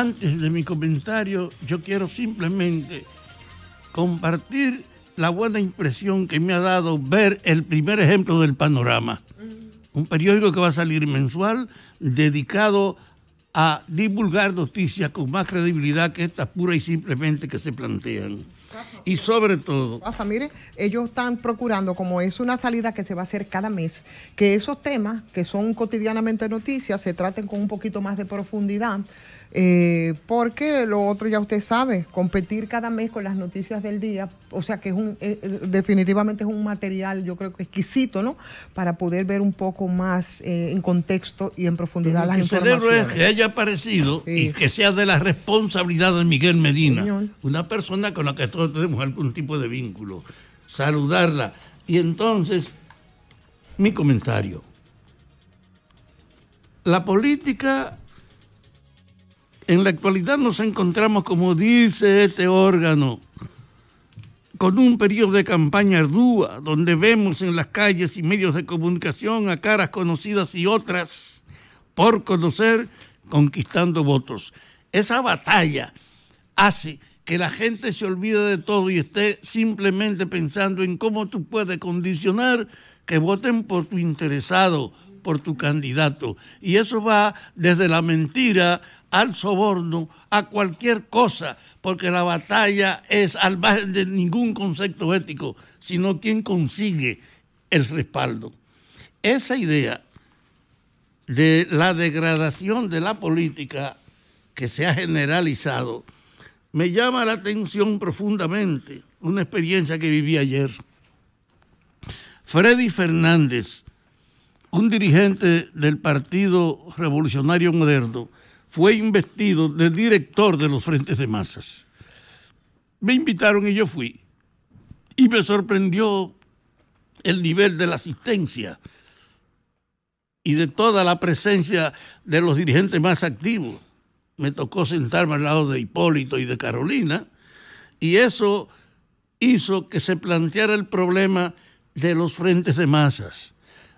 Antes de mi comentario, yo quiero simplemente compartir la buena impresión que me ha dado ver el primer ejemplo del panorama. Un periódico que va a salir mensual dedicado a divulgar noticias con más credibilidad que estas pura y simplemente que se plantean. Y sobre todo. Rafa, mire, ellos están procurando, como es una salida que se va a hacer cada mes, que esos temas que son cotidianamente noticias se traten con un poquito más de profundidad eh, porque lo otro ya usted sabe, competir cada mes con las noticias del día, o sea que es un, eh, eh, definitivamente es un material yo creo que exquisito, ¿no? Para poder ver un poco más en contexto y en profundidad las informaciones. El cerebro es que haya aparecido y que sea de la responsabilidad de Miguel Medina, una persona con la que todos tenemos algún tipo de vínculo, saludarla. Y entonces, mi comentario. La política en la actualidad nos encontramos, como dice este órgano, con un periodo de campaña ardua, donde vemos en las calles y medios de comunicación a caras conocidas y otras por conocer, conquistando votos. Esa batalla hace que la gente se olvide de todo y esté simplemente pensando en cómo tú puedes condicionar que voten por tu interesado, por tu candidato. Y eso va desde la mentira al soborno, a cualquier cosa, porque la batalla es al margen de ningún concepto ético, sino quien consigue el respaldo. Esa idea de la degradación de la política que se ha generalizado me llama la atención profundamente una experiencia que viví ayer. Freddy Fernández, un dirigente del Partido Revolucionario Moderno fue investido de director de los frentes de masas. Me invitaron y yo fui. Y me sorprendió el nivel de la asistencia y de toda la presencia de los dirigentes más activos. Me tocó sentarme al lado de Hipólito y de Carolina, y eso hizo que se planteara el problema de los frentes de masas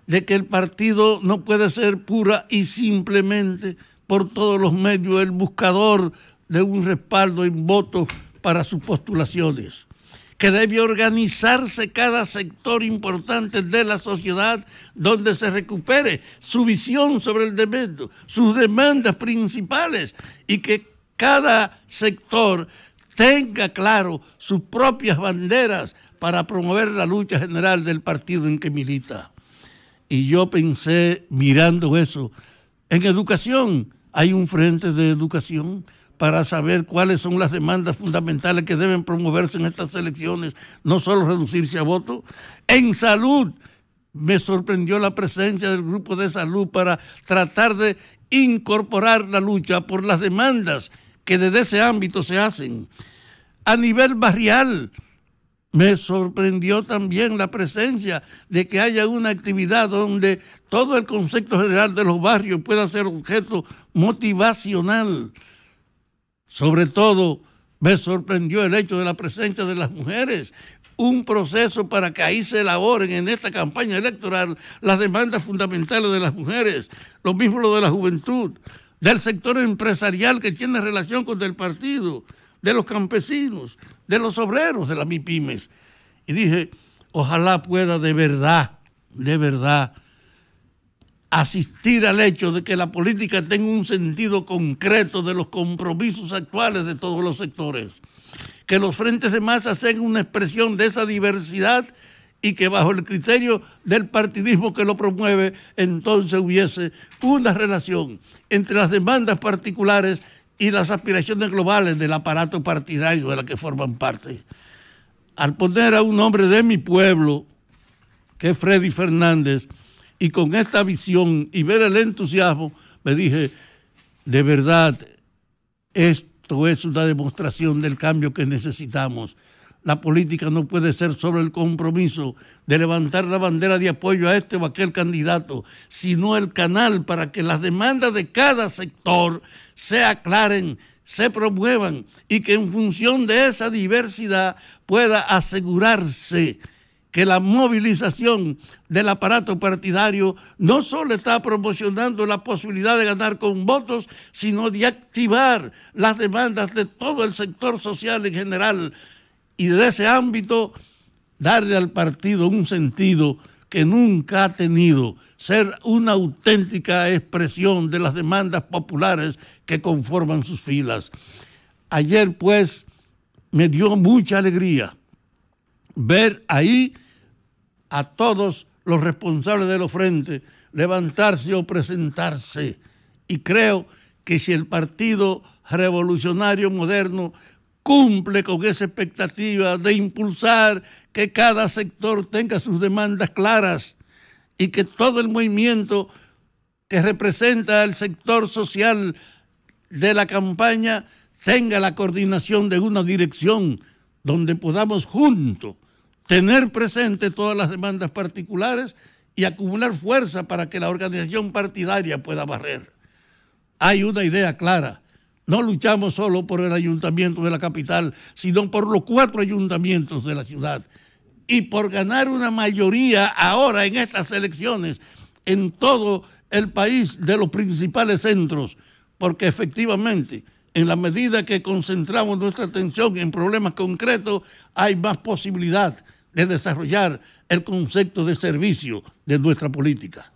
de que el partido no puede ser pura y simplemente por todos los medios el buscador de un respaldo en votos para sus postulaciones, que debe organizarse cada sector importante de la sociedad donde se recupere su visión sobre el deber, sus demandas principales y que cada sector tenga claro sus propias banderas para promover la lucha general del partido en que milita y yo pensé mirando eso, en educación hay un frente de educación para saber cuáles son las demandas fundamentales que deben promoverse en estas elecciones, no solo reducirse a voto. En salud, me sorprendió la presencia del grupo de salud para tratar de incorporar la lucha por las demandas que desde ese ámbito se hacen. A nivel barrial, me sorprendió también la presencia de que haya una actividad donde todo el concepto general de los barrios pueda ser objeto motivacional. Sobre todo, me sorprendió el hecho de la presencia de las mujeres, un proceso para que ahí se elaboren en esta campaña electoral las demandas fundamentales de las mujeres, lo mismo lo de la juventud, del sector empresarial que tiene relación con el partido, de los campesinos, de los obreros de las MIPIMES. Y dije, ojalá pueda de verdad, de verdad, asistir al hecho de que la política tenga un sentido concreto de los compromisos actuales de todos los sectores, que los frentes de masa sean una expresión de esa diversidad y que bajo el criterio del partidismo que lo promueve, entonces hubiese una relación entre las demandas particulares y las aspiraciones globales del aparato partidario de la que forman parte. Al poner a un hombre de mi pueblo, que es Freddy Fernández, y con esta visión y ver el entusiasmo, me dije, de verdad, esto es una demostración del cambio que necesitamos. La política no puede ser sobre el compromiso de levantar la bandera de apoyo a este o aquel candidato, sino el canal para que las demandas de cada sector se aclaren, se promuevan y que en función de esa diversidad pueda asegurarse que la movilización del aparato partidario no solo está promocionando la posibilidad de ganar con votos, sino de activar las demandas de todo el sector social en general y de ese ámbito darle al partido un sentido que nunca ha tenido, ser una auténtica expresión de las demandas populares que conforman sus filas. Ayer pues me dio mucha alegría ver ahí a todos los responsables de los frentes levantarse o presentarse. Y creo que si el Partido Revolucionario Moderno cumple con esa expectativa de impulsar que cada sector tenga sus demandas claras y que todo el movimiento que representa el sector social de la campaña tenga la coordinación de una dirección donde podamos juntos tener presente todas las demandas particulares y acumular fuerza para que la organización partidaria pueda barrer. Hay una idea clara, no luchamos solo por el ayuntamiento de la capital, sino por los cuatro ayuntamientos de la ciudad. Y por ganar una mayoría ahora en estas elecciones en todo el país de los principales centros, porque efectivamente en la medida que concentramos nuestra atención en problemas concretos, hay más posibilidad de desarrollar el concepto de servicio de nuestra política.